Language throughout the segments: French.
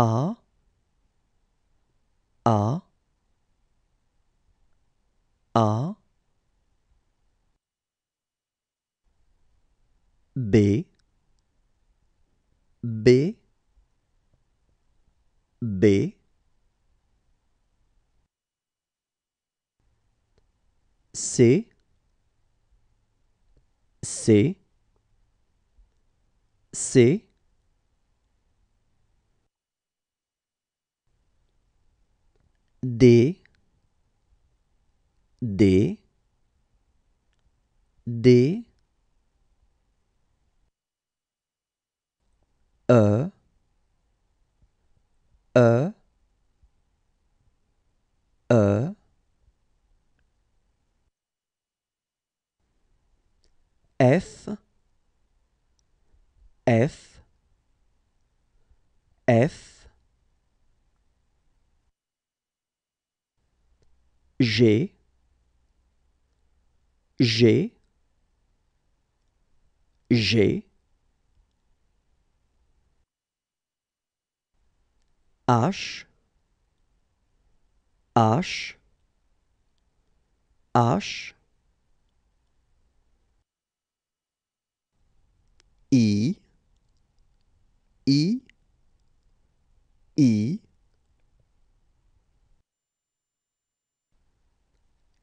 are D D D E E E F F F G G G H H H I I I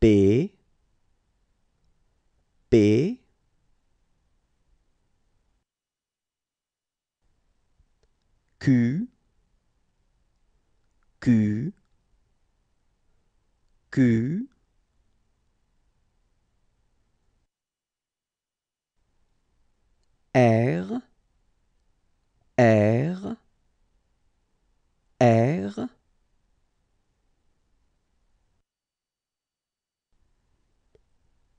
P P Q Q Q R R R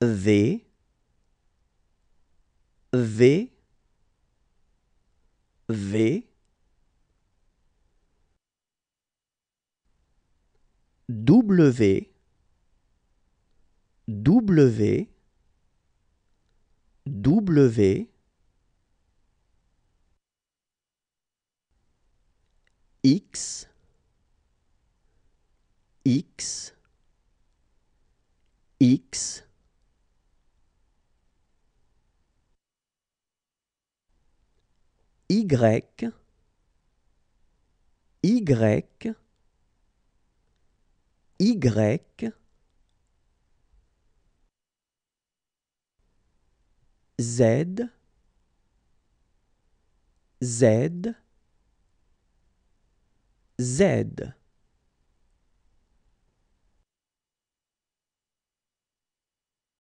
V V V W W W X X X Y, Y, Y, Z, Z, Z.